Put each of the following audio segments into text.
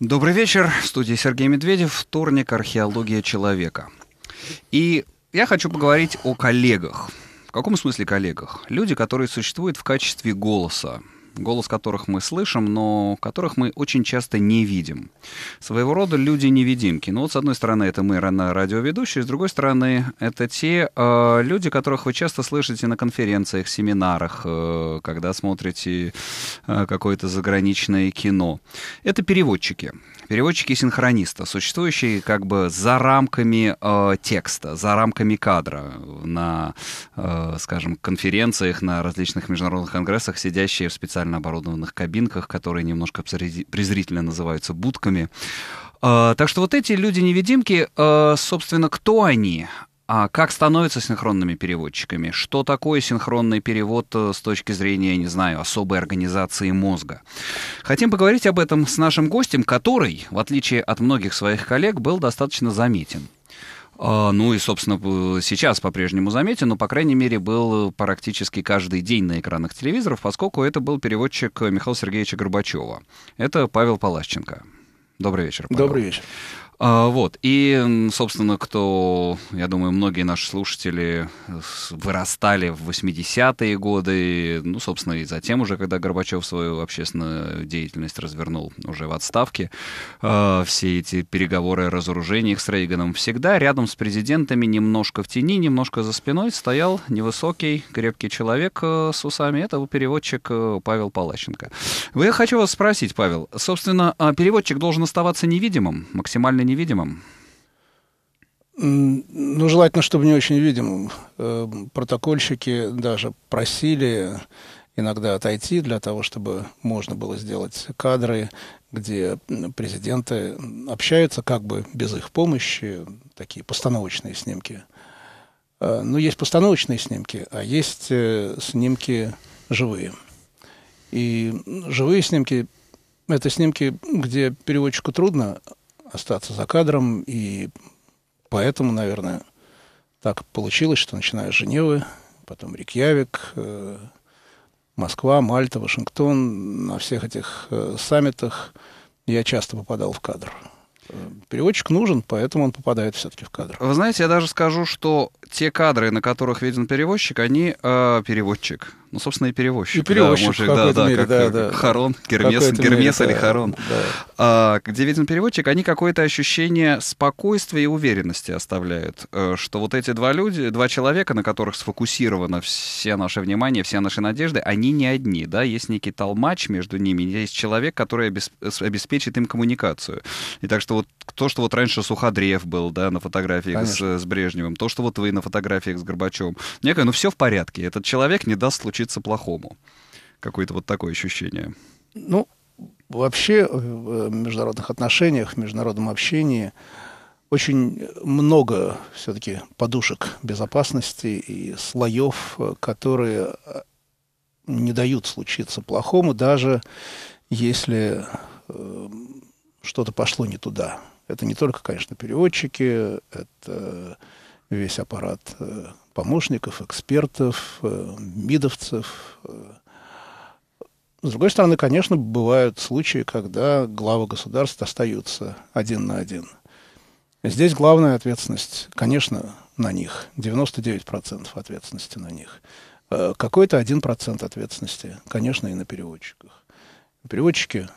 Добрый вечер. В студии Сергей Медведев. Вторник. Археология человека. И я хочу поговорить о коллегах. В каком смысле коллегах? Люди, которые существуют в качестве голоса, голос которых мы слышим, но которых мы очень часто не видим. Своего рода люди-невидимки. Ну вот, с одной стороны, это мы, радиоведущие, с другой стороны, это те э, люди, которых вы часто слышите на конференциях, семинарах, э, когда смотрите э, какое-то заграничное кино. Это переводчики переводчики синхрониста, существующие как бы за рамками э, текста, за рамками кадра на, э, скажем, конференциях, на различных международных конгрессах, сидящие в специально оборудованных кабинках, которые немножко презрительно называются будками. Э, так что вот эти люди-невидимки, э, собственно, кто они? А как становятся синхронными переводчиками? Что такое синхронный перевод э, с точки зрения, я не знаю, особой организации мозга? Хотим поговорить об этом с нашим гостем, который, в отличие от многих своих коллег, был достаточно заметен. А, ну и, собственно, сейчас по-прежнему заметен, но, по крайней мере, был э, практически каждый день на экранах телевизоров, поскольку это был переводчик э, Михаила Сергеевича Горбачева. Это Павел Палащенко. Добрый вечер. Павел. Добрый вечер. А, вот. И, собственно, кто, я думаю, многие наши слушатели вырастали в 80-е годы, ну, собственно, и затем уже, когда Горбачев свою общественную деятельность развернул уже в отставке, а, все эти переговоры о разоружении с Рейганом, всегда рядом с президентами, немножко в тени, немножко за спиной, стоял невысокий, крепкий человек э, с усами. Это переводчик э, Павел Палащенко. Я хочу вас спросить, Павел, собственно, а переводчик должен оставаться невидимым, максимально невидимым? Ну, желательно, чтобы не очень видимым. Э, протокольщики даже просили иногда отойти для того, чтобы можно было сделать кадры, где президенты общаются как бы без их помощи, такие постановочные снимки. Э, Но ну, есть постановочные снимки, а есть э, снимки живые. И живые снимки – это снимки, где переводчику трудно остаться за кадром, и поэтому, наверное, так получилось, что начиная с Женевы, потом Рикьявик, э, Москва, Мальта, Вашингтон, на всех этих э, саммитах я часто попадал в кадр переводчик нужен, поэтому он попадает все-таки в кадр. Вы знаете, я даже скажу, что те кадры, на которых виден переводчик, они э, переводчик. Ну, собственно, и переводчик. И переводчик да, может, в да, да, мере, как, да, э, да. Харон, Гермес, Гермес мере, или Харон. Да. А, где виден переводчик, они какое-то ощущение спокойствия и уверенности оставляют. Э, что вот эти два люди, два человека, на которых сфокусировано все наше внимание, все наши надежды, они не одни, да, есть некий толмач между ними, есть человек, который обесп... обеспечит им коммуникацию. И так что вот то, что вот раньше Суходрев был, да, на фотографиях с, с Брежневым, то, что вот вы на фотографиях с Горбачевым. Я говорю, ну все в порядке, этот человек не даст случиться плохому. Какое-то вот такое ощущение. Ну, вообще э, э, в международных отношениях, в международном общении очень много все-таки подушек безопасности и слоев, э, которые не дают случиться плохому, даже если что-то пошло не туда. Это не только, конечно, переводчики, это весь аппарат э, помощников, экспертов, э, мидовцев. Э. С другой стороны, конечно, бывают случаи, когда главы государств остаются один на один. Здесь главная ответственность, конечно, на них. 99% ответственности на них. Какой-то 1% ответственности, конечно, и на переводчиках. Переводчики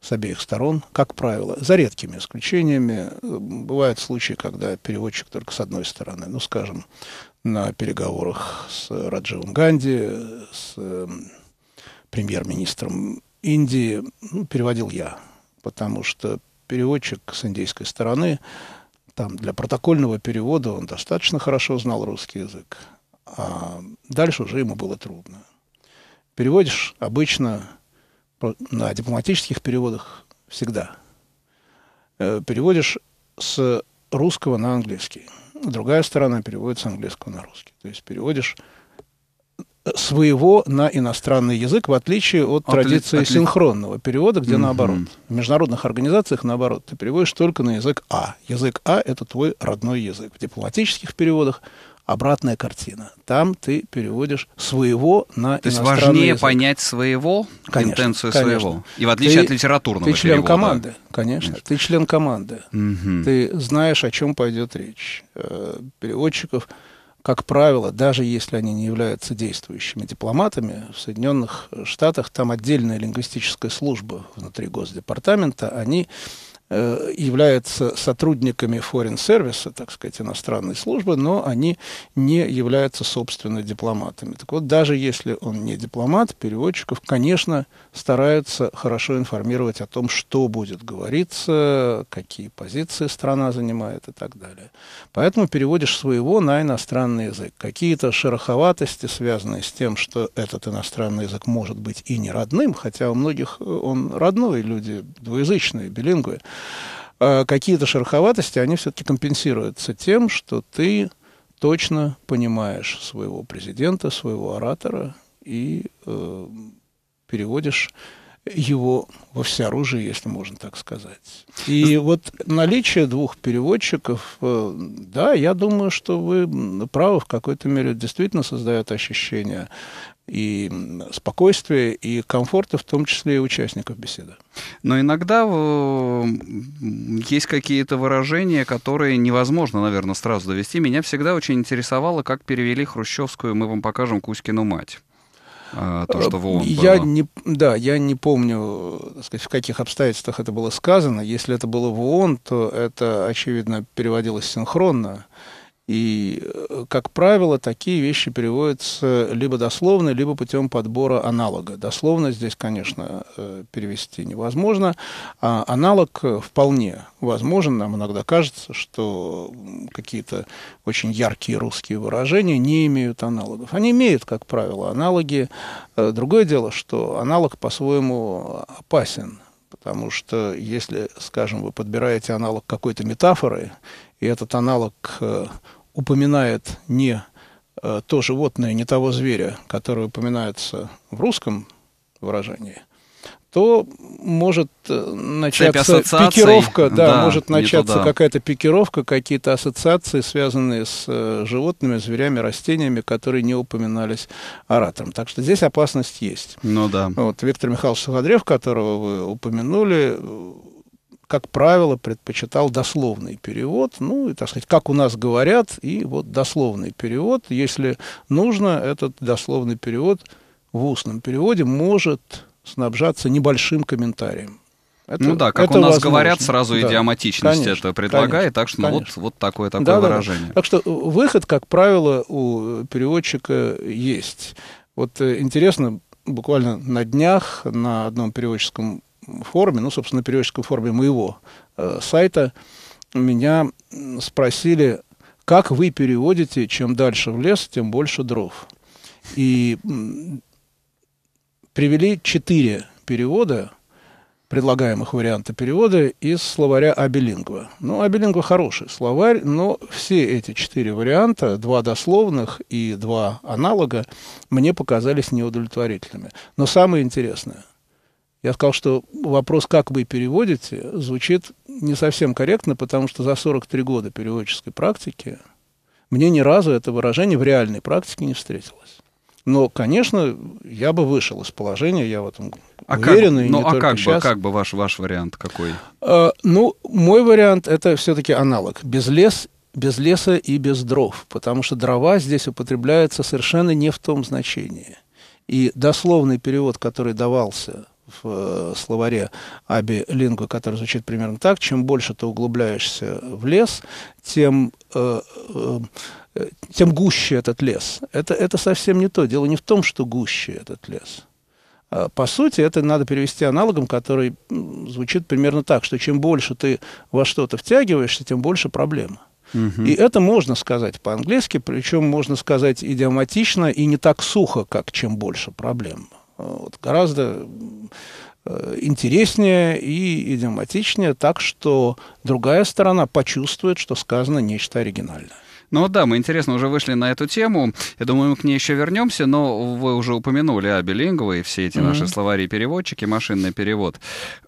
с обеих сторон, как правило, за редкими исключениями. Бывают случаи, когда переводчик только с одной стороны. Ну, скажем, на переговорах с Радживом Ганди, с э, премьер-министром Индии, ну, переводил я, потому что переводчик с индийской стороны, там для протокольного перевода он достаточно хорошо знал русский язык, а дальше уже ему было трудно. Переводишь обычно на дипломатических переводах всегда. Э, переводишь с русского на английский. Другая сторона переводит с английского на русский. То есть переводишь своего на иностранный язык, в отличие от Отли... традиции отли... синхронного перевода, где mm-hmm. наоборот. В международных организациях наоборот. Ты переводишь только на язык А. Язык А – это твой родной язык. В дипломатических переводах обратная картина. Там ты переводишь своего на То есть важнее язык. понять своего, конечно, интенцию конечно. своего. И в отличие ты, от литературного Ты член перевода. команды, конечно. конечно. Ты член команды. Угу. Ты знаешь, о чем пойдет речь. Э, переводчиков как правило, даже если они не являются действующими дипломатами, в Соединенных Штатах там отдельная лингвистическая служба внутри Госдепартамента, они Э, являются сотрудниками foreign service, так сказать, иностранной службы, но они не являются, собственно, дипломатами. Так вот, даже если он не дипломат, переводчиков, конечно, стараются хорошо информировать о том, что будет говориться, какие позиции страна занимает и так далее. Поэтому переводишь своего на иностранный язык. Какие-то шероховатости, связанные с тем, что этот иностранный язык может быть и не родным, хотя у многих э, он родной, люди двуязычные, билингвы – а какие-то шероховатости, они все-таки компенсируются тем, что ты точно понимаешь своего президента, своего оратора и э, переводишь его во всеоружие, если можно так сказать. И вот наличие двух переводчиков, э, да, я думаю, что вы правы, в какой-то мере действительно создает ощущение и спокойствия, и комфорта, в том числе и участников беседы. Но иногда э, есть какие-то выражения, которые невозможно, наверное, сразу довести. Меня всегда очень интересовало, как перевели хрущевскую «Мы вам покажем Кузькину мать» а, то, что в ООН я было. Не, да, я не помню, так э, сказать, в каких обстоятельствах это было сказано. Если это было в ООН, то это, очевидно, переводилось синхронно. И, э, как правило, такие вещи переводятся либо дословно, либо путем подбора аналога. Дословно здесь, конечно, э, перевести невозможно, а аналог э, вполне возможен. Нам иногда кажется, что какие-то очень яркие русские выражения не имеют аналогов. Они имеют, как правило, аналоги. Другое дело, что аналог по-своему опасен. Потому что если, скажем, вы подбираете аналог какой-то метафоры, и этот аналог упоминает не э, то животное, не того зверя, который упоминается в русском выражении, то может э, начаться пикировка, да, да, может начаться какая-то пикировка, какие-то ассоциации, связанные с э, животными, зверями, растениями, которые не упоминались оратором. Так что здесь опасность есть. Ну да. Вот Виктор Михайлович Суходрев, которого вы упомянули, как правило, предпочитал дословный перевод, ну, и, так сказать, как у нас говорят, и вот дословный перевод, если нужно, этот дословный перевод в устном переводе может снабжаться небольшим комментарием. Это, ну да, как это у нас возможно. говорят, сразу да. идиоматичность конечно, это предлагает, конечно, так что ну, вот, вот такое такое да, выражение. Да. Так что э, выход, как правило, у э, переводчика есть. Вот э, интересно, буквально на днях на одном переводческом форуме, ну, собственно, на периодическом форуме моего э, сайта, меня спросили, как вы переводите, чем дальше в лес, тем больше дров. И привели четыре перевода, предлагаемых варианта перевода, из словаря Абилингва. Ну, Абилингва хороший словарь, но все эти четыре варианта, два дословных и два аналога, мне показались неудовлетворительными. Но самое интересное, я сказал, что вопрос, как вы переводите, звучит не совсем корректно, потому что за 43 года переводческой практики мне ни разу это выражение в реальной практике не встретилось. Но, конечно, я бы вышел из положения, я в этом а уверен. Ну, а как, и ну, а как сейчас. бы, как бы ваш, ваш вариант какой? А, ну, мой вариант это все-таки аналог. Без лес без леса и без дров, потому что дрова здесь употребляются совершенно не в том значении. И дословный перевод, который давался в э, словаре Аби Лингу, который звучит примерно так. Чем больше ты углубляешься в лес, тем, э, э, тем гуще этот лес. Это, это совсем не то. Дело не в том, что гуще этот лес. А, по сути, это надо перевести аналогом, который звучит примерно так, что чем больше ты во что-то втягиваешься, тем больше проблема. Угу. И это можно сказать по-английски, причем можно сказать идиоматично и не так сухо, как чем больше проблем. Э, вот, гораздо э, интереснее и идиоматичнее, так что другая сторона почувствует, что сказано нечто оригинальное. Ну да, мы, интересно, уже вышли на эту тему. Я думаю, мы к ней еще вернемся, но вы уже упомянули о билинговые, все эти mm-hmm. наши словари-переводчики, машинный перевод.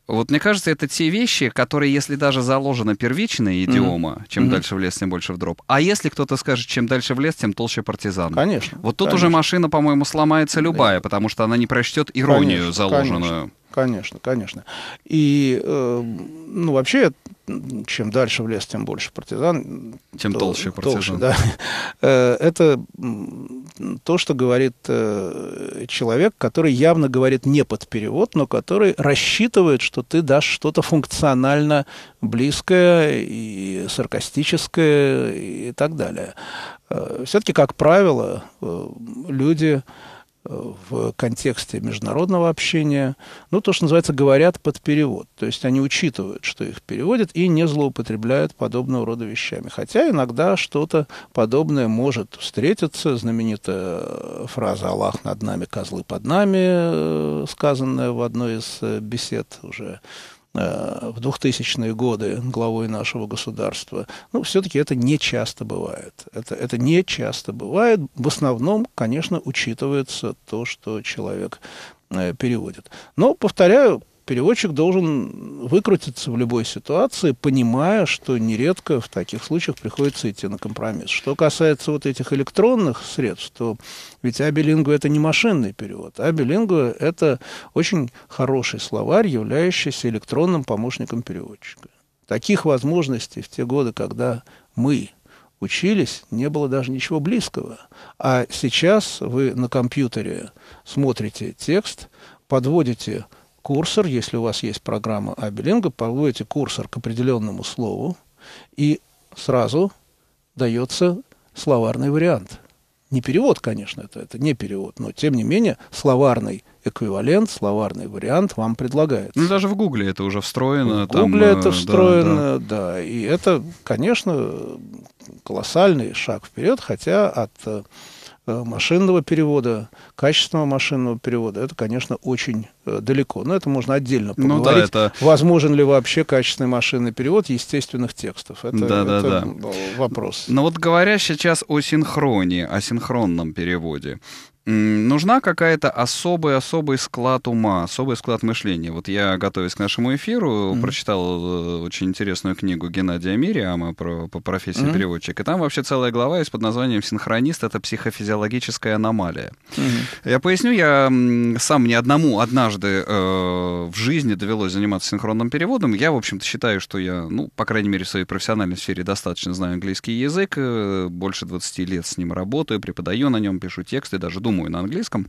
Вот мне кажется, это те вещи, которые, если даже заложена первичная идиома, mm-hmm. чем mm-hmm. дальше в лес, тем больше в дроп. А если кто-то скажет, чем дальше в лес, тем толще партизан. Конечно. Вот тут конечно. уже машина, по-моему, сломается любая, потому что она не прочтет иронию конечно, заложенную. Конечно. Конечно, конечно. И, э, ну, вообще, чем дальше в лес, тем больше партизан. Тем то, толще партизан. Толще, да. Э, это то, что говорит э, человек, который явно говорит не под перевод, но который рассчитывает, что ты дашь что-то функционально близкое и саркастическое и так далее. Э, Все-таки, как правило, люди... Люди в контексте международного общения, ну, то, что называется, говорят под перевод. То есть они учитывают, что их переводят, и не злоупотребляют подобного рода вещами. Хотя иногда что-то подобное может встретиться. Знаменитая фраза «Аллах над нами, козлы под нами», э, сказанная в одной из э, бесед уже Э, в 2000-е годы главой нашего государства, ну, все-таки это не часто бывает. Это, это не часто бывает. В основном, конечно, учитывается то, что человек э, переводит. Но, повторяю, переводчик должен выкрутиться в любой ситуации, понимая, что нередко в таких случаях приходится идти на компромисс. Что касается вот этих электронных средств, то ведь абилингу это не машинный перевод. Абилингу это очень хороший словарь, являющийся электронным помощником переводчика. Таких возможностей в те годы, когда мы учились, не было даже ничего близкого. А сейчас вы на компьютере смотрите текст, подводите курсор, если у вас есть программа Абилинга, подводите курсор к определенному слову, и сразу дается словарный вариант. Не перевод, конечно, это, это не перевод, но тем не менее словарный эквивалент, словарный вариант вам предлагается. Ну, даже в Гугле это уже встроено. В Гугле э, это встроено, да, да. да. И это, конечно, колоссальный шаг вперед, хотя от э, Э, машинного перевода, качественного машинного перевода, это, конечно, очень э, далеко. Но это можно отдельно ну поговорить. Ну, да, это... Возможен ли вообще качественный машинный перевод естественных текстов? Это, да, да, это да. вопрос. Но вот говоря сейчас о синхроне, о синхронном переводе, Нужна какая-то особый, особый склад ума, особый склад мышления. Вот я, готовясь к нашему эфиру, mm-hmm. прочитал э, очень интересную книгу Геннадия Мириама про, по профессии mm-hmm. переводчик. И там вообще целая глава есть под названием «Синхронист. Это психофизиологическая аномалия». Mm-hmm. Я поясню, я сам ни одному однажды э, в жизни довелось заниматься синхронным переводом. Я, в общем-то, считаю, что я, ну, по крайней мере, в своей профессиональной сфере достаточно знаю английский язык. Э, больше 20 лет с ним работаю, преподаю на нем, пишу тексты, даже думаю думаю на английском.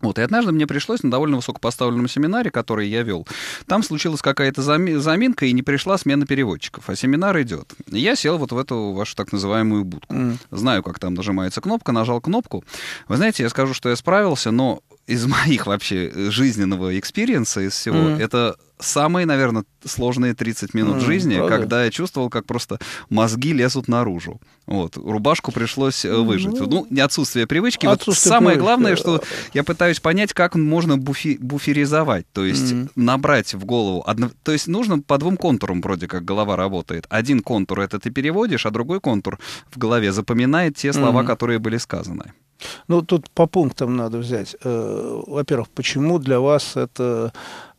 Вот, и однажды мне пришлось на довольно высокопоставленном семинаре, который я вел, там случилась какая-то заминка, и не пришла смена переводчиков, а семинар идет. я сел вот в эту вашу так называемую будку. Mm. Знаю, как там нажимается кнопка, нажал кнопку. Вы знаете, я скажу, что я справился, но из моих вообще жизненного экспириенса, из всего, mm. это самые, наверное, сложные 30 минут mm, жизни, правда? когда я чувствовал, как просто мозги лезут наружу. Вот, рубашку пришлось э, выжить. Ну, не ну, отсутствие привычки. Отсутствие вот самое привычки. главное, э, что я пытаюсь понять, как можно буфи буферизовать, то есть mm-hmm. набрать в голову. Одно... То есть нужно по двум контурам вроде как голова работает. Один контур — это ты переводишь, а другой контур в голове запоминает те слова, mm-hmm. которые были сказаны. Ну, тут по пунктам надо взять. Э, во-первых, почему для вас это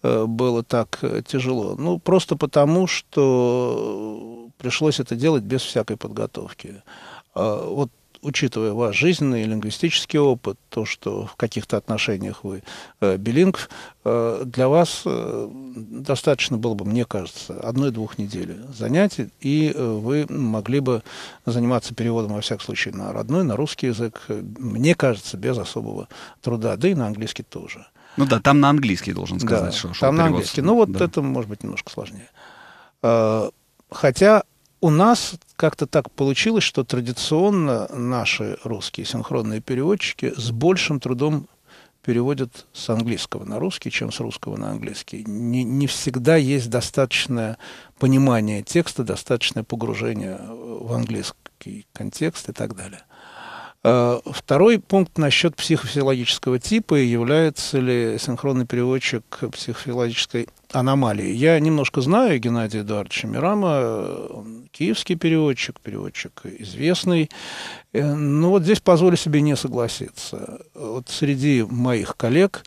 Э, было так э, тяжело? Ну, просто потому, что э, пришлось это делать без всякой подготовки. А вот учитывая ваш жизненный и лингвистический опыт, то, что в каких-то отношениях вы э, билингв, для вас достаточно было бы, мне кажется, одной-двух недель занятий, и вы могли бы заниматься переводом, во всяком случае, на родной, на русский язык, мне кажется, без особого труда, да и на английский тоже. Ну да, там на английский должен сказать, да, что, что там перевод... на английский. Ну вот да. это может быть немножко сложнее. А, хотя у нас как-то так получилось, что традиционно наши русские синхронные переводчики с большим трудом переводят с английского на русский, чем с русского на английский. Не, не всегда есть достаточное понимание текста, достаточное погружение в английский контекст и так далее. Э, второй пункт насчет психофизиологического типа и является ли синхронный переводчик психофизиологической аномалии. Я немножко знаю Геннадия Эдуардовича Мирама, киевский переводчик, переводчик известный. Э, Но ну вот здесь позволю себе не согласиться. Вот среди моих коллег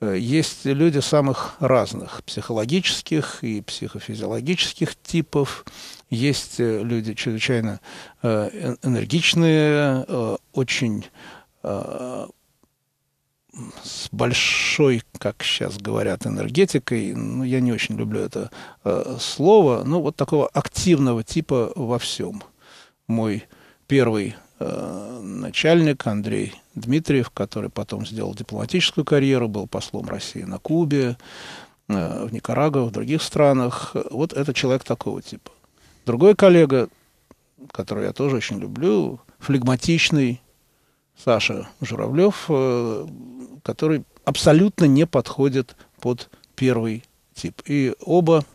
э, есть люди самых разных психологических и психофизиологических типов, есть э, люди чрезвычайно э, э, энергичные, очень с большой, как сейчас говорят, энергетикой, ну, я не очень люблю это слово, но вот такого активного типа во всем. Мой первый начальник Андрей Дмитриев, который потом сделал дипломатическую карьеру, был послом России на Кубе, в Никарагуа, в других странах, вот это человек такого типа. Другой коллега, которого я тоже очень люблю, флегматичный Саша Журавлев, э, который абсолютно не подходит под первый тип. И оба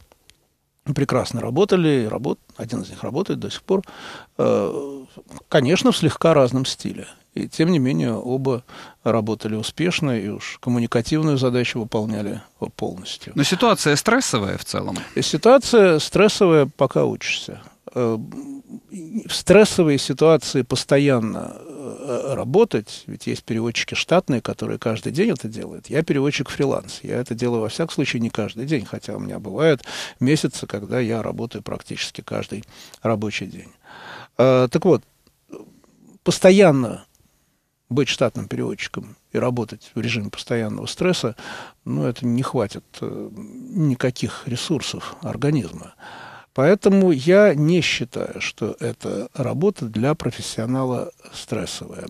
прекрасно работали, работ... один из них работает до сих пор, э, конечно, в слегка разном стиле. И тем не менее оба работали успешно и уж коммуникативную задачу выполняли полностью. Но ситуация стрессовая в целом? Ситуация стрессовая, пока учишься. Э, в стрессовой ситуации постоянно э, работать, ведь есть переводчики штатные, которые каждый день это делают. Я переводчик фриланс, я это делаю во всяком случае не каждый день, хотя у меня бывают месяцы, когда я работаю практически каждый рабочий день. Э, так вот, постоянно быть штатным переводчиком и работать в режиме постоянного стресса, ну, это не хватит э, никаких ресурсов организма. Поэтому я не считаю, что это работа для профессионала стрессовая.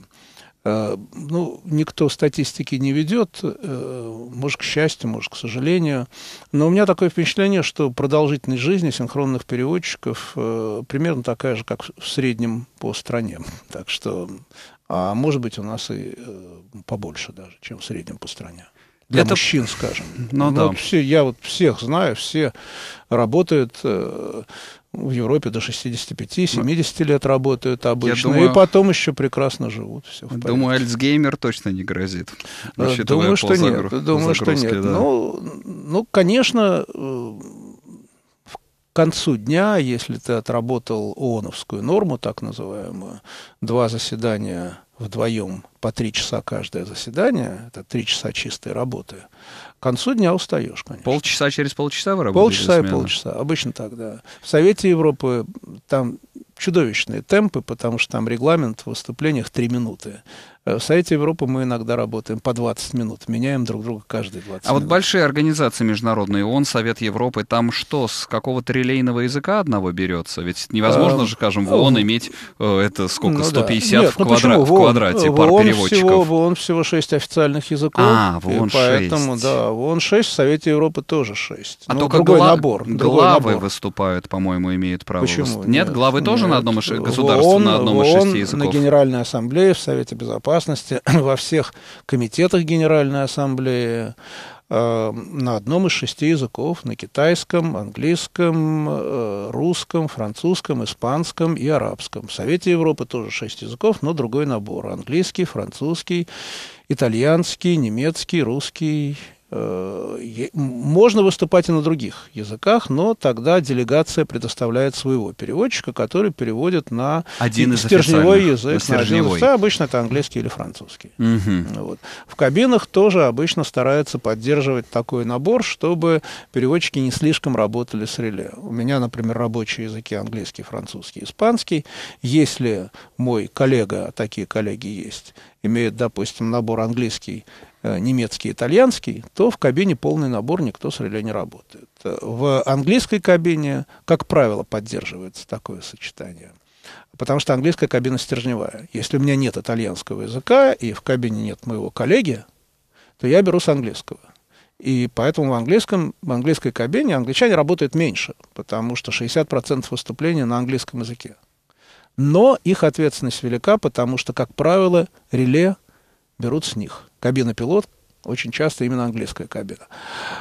Э, ну, никто статистики не ведет, э, может, к счастью, может, к сожалению. Но у меня такое впечатление, что продолжительность жизни синхронных переводчиков примерно такая же, как в среднем по стране. Так что а может быть у нас и э, побольше даже, чем в среднем по стране. Для это... мужчин, скажем. Ну, ну, да. вот все, я вот всех знаю, все работают э, в Европе до 65-70 ну, лет работают обычно, думаю, и потом еще прекрасно живут. Все думаю, Альцгеймер точно не грозит. Э, думаю, что нет. Думаю, что нет. Да. Ну, ну, конечно, э, в концу дня, если ты отработал ООНовскую норму, так называемую, два заседания вдвоем по три часа каждое заседание, это три часа чистой работы, к концу дня устаешь, конечно. Полчаса через полчаса вы работаете? Полчаса и полчаса, обычно так, да. В Совете Европы там чудовищные темпы, потому что там регламент в выступлениях три минуты. Э, в Совете Европы мы иногда работаем по 20 минут, меняем друг друга каждые 20 а минут. А вот большие организации международные, ООН, Совет Европы, там что, с какого-то релейного языка одного берется? Ведь невозможно а, же, скажем, в ну, ООН иметь э, это сколько, ну, 150 да. Нет, в, ну квадра... ну, в, квадрате в пар ООН переводчиков? Всего, в ООН всего 6 официальных языков. А, в ООН 6. Поэтому, да, в ООН 6, в Совете Европы тоже 6. А ну, только другой гла... набор. Другой главы набор. выступают, по-моему, имеют право. Почему? Нет, нет, главы тоже нет. на одном из государств на одном из шести языков. на Генеральной Ассамблее, в Совете Безопасности безопасности во всех комитетах Генеральной Ассамблеи э, на одном из шести языков, на китайском, английском, э, русском, французском, испанском и арабском. В Совете Европы тоже шесть языков, но другой набор. Английский, французский, итальянский, немецкий, русский, Э, можно выступать и на других языках, но тогда делегация предоставляет своего переводчика, который переводит на один из стержневой язык. На стержневой. На один из, обычно это английский или французский. Угу. Вот. В кабинах тоже обычно стараются поддерживать такой набор, чтобы переводчики не слишком работали с реле. У меня, например, рабочие языки английский, французский, испанский. Если мой коллега, а такие коллеги есть, имеет, допустим, набор английский Э, немецкий, итальянский, то в кабине полный набор никто с реле не работает. Э, в английской кабине, как правило, поддерживается такое сочетание. Потому что английская кабина стержневая. Если у меня нет итальянского языка и в кабине нет моего коллеги, то я беру с английского. И поэтому в, английском, в английской кабине англичане работают меньше, потому что 60% выступления на английском языке. Но их ответственность велика, потому что, как правило, реле берут с них – кабина пилот, очень часто именно английская кабина.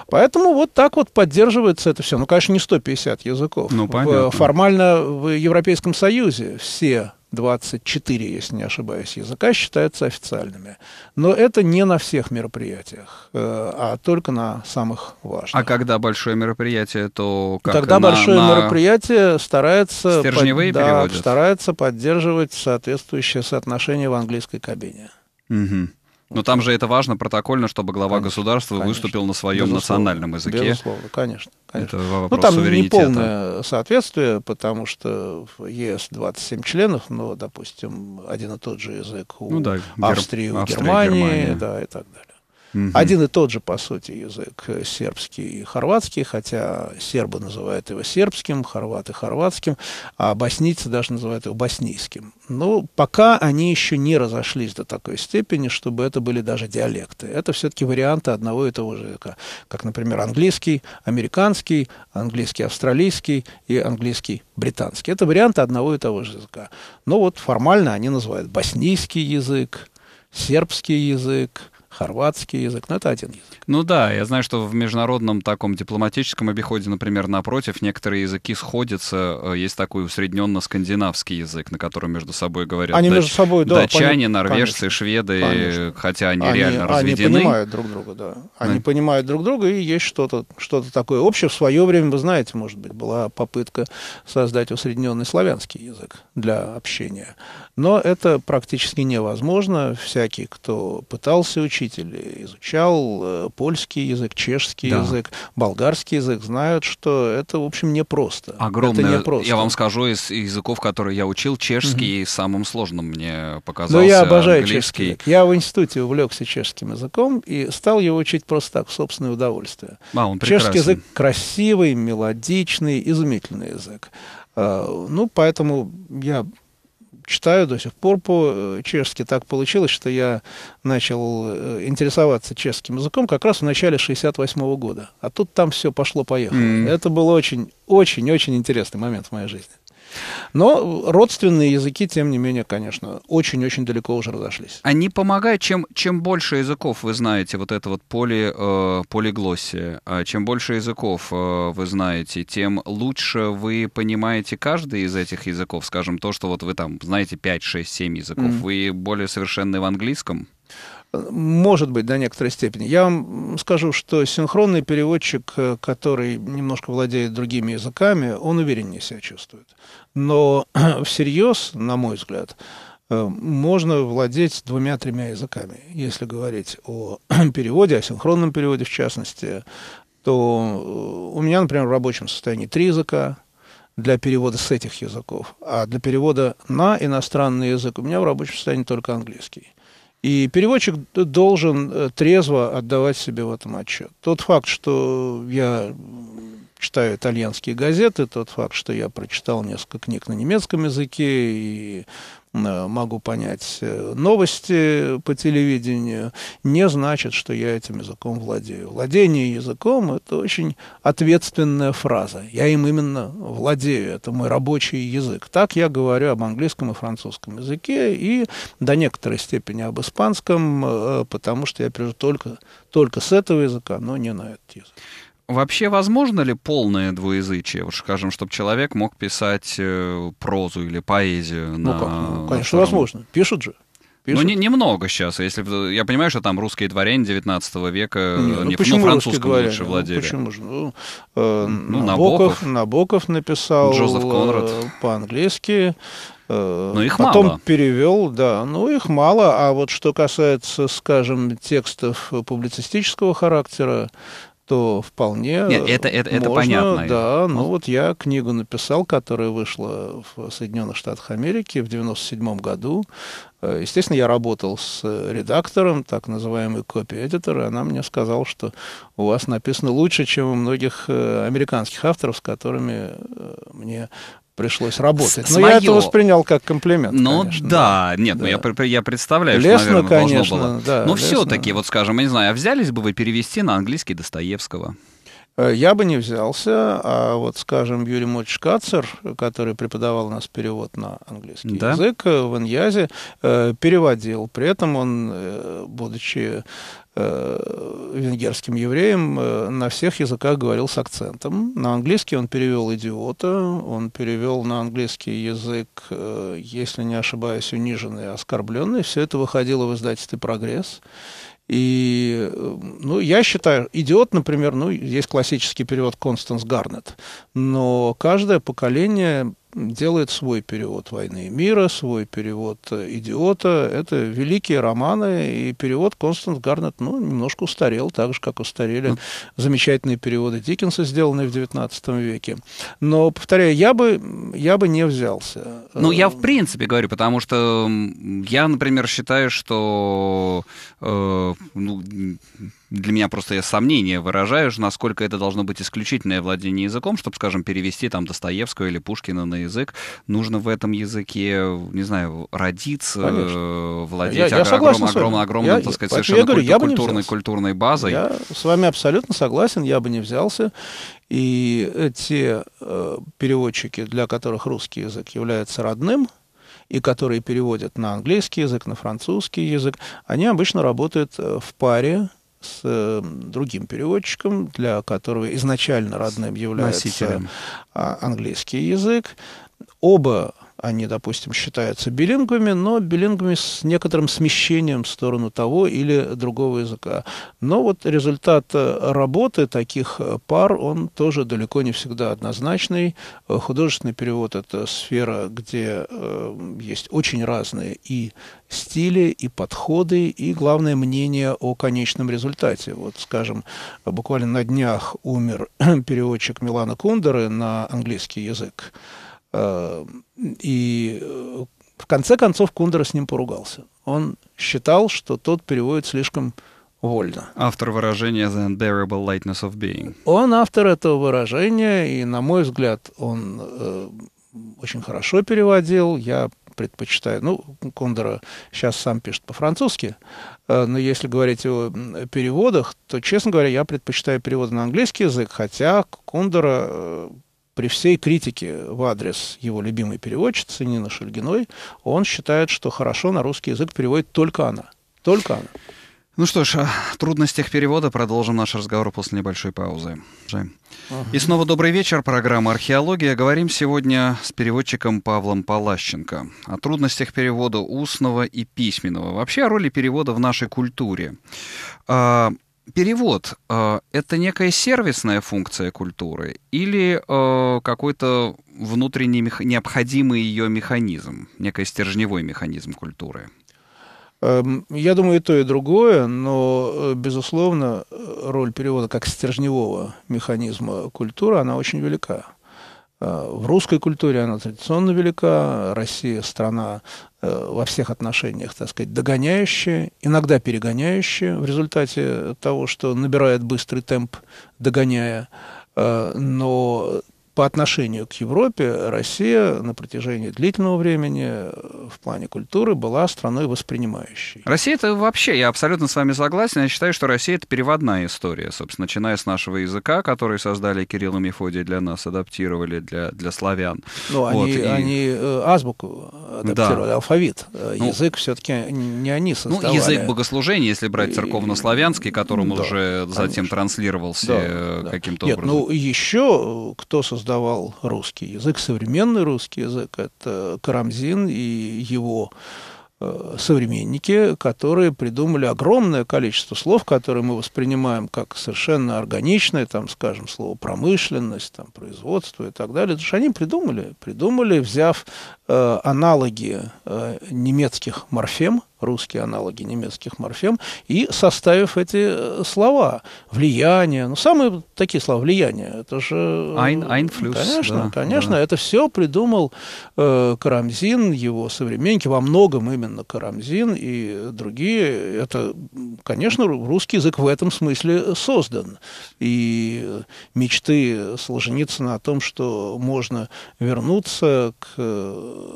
Поэтому вот так вот поддерживается это все. Ну, конечно, не 150 языков. Ну, понятно. Формально в Европейском Союзе все 24, если не ошибаюсь, языка считаются официальными. Но это не на всех мероприятиях, э, а только на самых важных. А когда большое мероприятие, то как? Тогда на, большое на... мероприятие старается, под... да, старается поддерживать соответствующее соотношение в английской кабине. Угу. Но там же это важно протокольно, чтобы глава конечно, государства конечно, выступил на своем безусловно, национальном языке. Безусловно, конечно. конечно. Это вопрос ну, там не полное соответствие, потому что в ЕС 27 членов, но, ну, допустим, один и тот же язык у ну, да, Австрии, у Австрия, Германии, Германия. да, и так далее. Угу. Один и тот же, по сути, язык э, сербский и хорватский, хотя сербы называют его сербским, хорваты хорватским, а боснийцы даже называют его боснийским. Но пока они еще не разошлись до такой степени, чтобы это были даже диалекты. Это все-таки варианты одного и того же языка, как, например, английский, американский, английский австралийский и английский британский. Это варианты одного и того же языка. Но вот формально они называют боснийский язык, сербский язык, хорватский язык, но это один язык. Ну да, я знаю, что в международном таком дипломатическом обиходе, например, напротив, некоторые языки сходятся. Э, есть такой усредненно-скандинавский язык, на котором между собой говорят они дач... между собой, да, датчане, пони... норвежцы, конечно, шведы, конечно. хотя они, они реально разведены. Они понимают друг друга, да. Они да. понимают друг друга, и есть что-то что, -то, что -то такое общее. В свое время, вы знаете, может быть, была попытка создать усредненный славянский язык для общения. Но это практически невозможно. Всякий, кто пытался учить или изучал э, польский язык, чешский да. язык, болгарский язык, знают, что это, в общем, непросто. Огромное, это непросто. я вам скажу, из языков, которые я учил, чешский mm самым сложным мне ну, показался. Но я обожаю английский. чешский язык. Я в институте увлекся чешским языком и стал его учить просто так, в собственное удовольствие. А, он Чешский язык красивый, мелодичный, изумительный язык. А, ну, поэтому я читаю до сих пор по-чешски. Э, так получилось, что я начал э, интересоваться чешским языком как раз в начале 68 -го года. А тут там все пошло-поехало. Mm. Это был очень, очень, очень интересный момент в моей жизни. Но родственные языки, тем не менее, конечно, очень-очень далеко уже разошлись. Они помогают, чем, чем больше языков вы знаете, вот это вот поли, э, полиглоссия, а чем больше языков э, вы знаете, тем лучше вы понимаете каждый из этих языков, скажем, то, что вот вы там знаете 5, 6, 7 языков, mm-hmm. вы более совершенны в английском? Может быть, до некоторой степени. Я вам скажу, что синхронный переводчик, э, который немножко владеет другими языками, он увереннее себя чувствует. Но всерьез, на мой взгляд, э, можно владеть двумя-тремя языками. Если говорить о переводе, о синхронном переводе в частности, то э, у меня, например, в рабочем состоянии три языка для перевода с этих языков, а для перевода на иностранный язык у меня в рабочем состоянии только английский. И переводчик должен э, трезво отдавать себе в этом отчет. Тот факт, что я читаю итальянские газеты, тот факт, что я прочитал несколько книг на немецком языке и э, могу понять э, новости по телевидению, не значит, что я этим языком владею. Владение языком – это очень ответственная фраза. Я им именно владею, это мой рабочий язык. Так я говорю об английском и французском языке и до некоторой степени об испанском, э, потому что я пережил только, только с этого языка, но не на этот язык. Вообще возможно ли полное двуязычие? Вот скажем, чтобы человек мог писать э, прозу или поэзию ну, на... Как? Ну, конечно, втором... возможно. Пишут же. Ну, Пишут. Ну, не, немного сейчас. Если, э, я понимаю, что там русские дворяне 19 века не, э, ну, не ну, французском лучше владели. Ну, почему же? Ну, э, ну, Набоков, Набоков написал Джозеф Конрад. Э, по-английски. Э, Но их потом мало. перевел, да. Ну, их мало. А вот что касается, скажем, текстов публицистического характера, что вполне Нет, это, это, это понятно. Да, ну вот я книгу написал, которая вышла в Соединенных Штатах Америки в 1997 году. Э, естественно, я работал с редактором, так называемый копи-эдитор, и она мне сказала, что у вас написано лучше, чем у многих э, американских авторов, с которыми э, мне пришлось работать. С, но я это воспринял как комплимент. Ну да, нет, ну, да. ну я, я представляю, Лесно, что, наверное, конечно, должно было. Да, но все-таки, вот скажем, я не знаю, а взялись бы вы перевести на английский Достоевского? Э, я бы не взялся, а вот, скажем, Юрий Мочь Кацер, который преподавал у нас перевод на английский да? язык э, в Иньязе, э, переводил. При этом он, будучи Э, венгерским евреем, э, на всех языках говорил с акцентом. На английский он перевел «идиота», он перевел на английский язык, э, если не ошибаюсь, «униженный», «оскорбленный». Все это выходило в издательстве «Прогресс». И, ну, я считаю, «Идиот», например, ну, есть классический перевод Констанс Гарнет, но каждое поколение делает свой перевод «Войны и мира», свой перевод «Идиота». Это великие романы, и перевод Констант Гарнет, ну, немножко устарел, так же, как устарели замечательные переводы Диккенса, сделанные в XIX веке. Но, повторяю, я бы, я бы не взялся. Ну, я в эм. принципе говорю, потому что я, например, считаю, что э, ну, для меня просто я сомнение выражаю, насколько это должно быть исключительное владение языком, чтобы, скажем, перевести там Достоевского или Пушкина на язык, нужно в этом языке, не знаю, родиться, Конечно. Э, владеть я, я огром, огром, огромным, я, так сказать, совершенно я говорю, культур, я культурной, культурной базой. Я с вами абсолютно согласен, я бы не взялся. И те э, переводчики, для которых русский язык является родным, и которые переводят на английский язык, на французский язык, они обычно работают э, в паре с э, другим переводчиком, для которого изначально родным является Носителем. А, английский язык. Оба они, допустим, считаются билингвами, но билингвами с некоторым смещением в сторону того или другого языка. Но вот результат э, работы таких э, пар, он тоже далеко не всегда однозначный. Э, художественный перевод – это сфера, где э, есть очень разные и стили, и подходы, и, главное, мнение о конечном результате. Вот, скажем, буквально на днях умер переводчик Милана Кундеры на английский язык. Э, и э, в конце концов Кундера с ним поругался. Он считал, что тот переводит слишком вольно. Автор выражения «The unbearable lightness of being». Он автор этого выражения, и, на мой взгляд, он э, очень хорошо переводил. Я предпочитаю... Ну, Кундера сейчас сам пишет по-французски, э, но если говорить о переводах, то, честно говоря, я предпочитаю переводы на английский язык, хотя Кондора э, при всей критике в адрес его любимой переводчицы Нины Шульгиной, он считает, что хорошо на русский язык переводит только она. Только она. Ну что ж, о трудностях перевода продолжим наш разговор после небольшой паузы. И снова добрый вечер. Программа «Археология». Говорим сегодня с переводчиком Павлом Палащенко о трудностях перевода устного и письменного. Вообще о роли перевода в нашей культуре. А, перевод э, — это некая сервисная функция культуры или э, какой-то внутренний мех... необходимый ее механизм, некий стержневой механизм культуры? Эм, я думаю, и то, и другое, но, э, безусловно, роль перевода как стержневого механизма культуры, она очень велика. Э, в русской культуре она традиционно велика. Россия – страна э, во всех отношениях, так сказать, догоняющая, иногда перегоняющая в результате того, что набирает быстрый темп, догоняя э, но по отношению к Европе Россия на протяжении длительного времени э, в плане культуры была страной воспринимающей. Россия это вообще, я абсолютно с вами согласен, я считаю, что Россия это переводная история, собственно, начиная с нашего языка, который создали Кирилл и Мефодий для нас, адаптировали для, для славян. Ну, вот, они, и... они э, азбуку адаптировали, да. алфавит. Э, ну, язык все-таки не они ну, создавали. Ну, язык богослужения, если брать церковно-славянский, которым да, уже затем транслировался да, каким-то образом. Нет, ну, еще кто создал создавал русский язык, современный русский язык. Это Карамзин и его э, современники, которые придумали огромное количество слов, которые мы воспринимаем как совершенно органичные, там, скажем, слово промышленность, там, производство и так далее. Потому же они придумали, придумали, взяв э, аналоги э, немецких морфем, русские аналоги немецких морфем, и составив эти э, слова. Влияние, ну, самые такие слова, влияние, это же... Ein, э, einfluss, конечно, да, конечно, да. это все придумал э, Карамзин, его современники, во многом именно Карамзин и другие. Это, конечно, русский язык в этом смысле создан. И мечты Солженицына о том, что можно вернуться к э,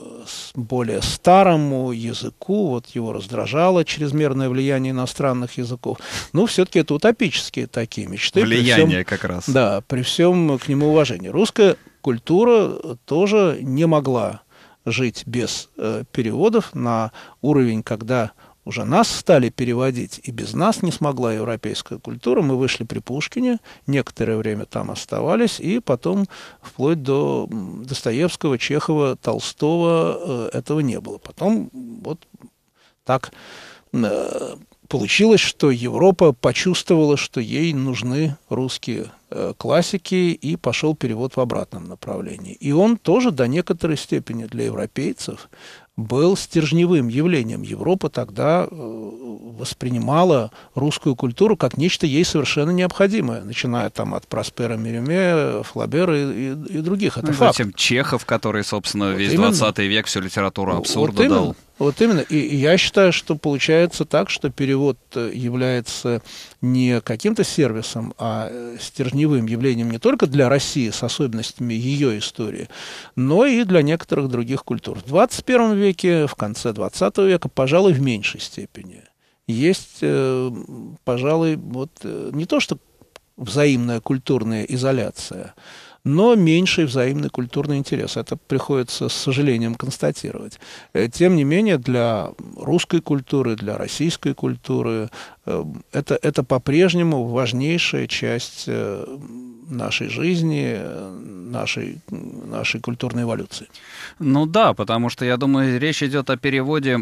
более старому языку, вот его раздражало чрезмерное влияние иностранных языков. Ну все-таки это утопические такие мечты. Влияние всем, как раз. Да, при всем к нему уважении. Русская культура тоже не могла жить без э, переводов на уровень, когда уже нас стали переводить, и без нас не смогла европейская культура. Мы вышли при Пушкине, некоторое время там оставались, и потом вплоть до Достоевского, Чехова, Толстого э, этого не было. Потом вот так э, получилось, что Европа почувствовала, что ей нужны русские э, классики, и пошел перевод в обратном направлении. И он тоже до некоторой степени для европейцев был стержневым явлением. Европа тогда э, воспринимала русскую культуру как нечто ей совершенно необходимое, начиная там от Проспера Мериме, Флабера и, и, и других. Это ну, факт. Затем Чехов, который, собственно, вот весь именно. 20 век всю литературу ну, абсурда вот именно. дал. Вот именно. И, я считаю, что получается так, что перевод э, является не каким-то сервисом, а э, стержневым явлением не только для России с особенностями ее истории, но и для некоторых других культур. В 21 веке, в конце 20 века, пожалуй, в меньшей степени. Есть, э, пожалуй, вот не то, что взаимная культурная изоляция – но меньший взаимный культурный интерес. Это приходится с сожалением констатировать. Э, тем не менее, для русской культуры, для российской культуры э, это, это по-прежнему важнейшая часть э, нашей жизни, нашей, нашей культурной эволюции. Ну да, потому что, я думаю, речь идет о переводе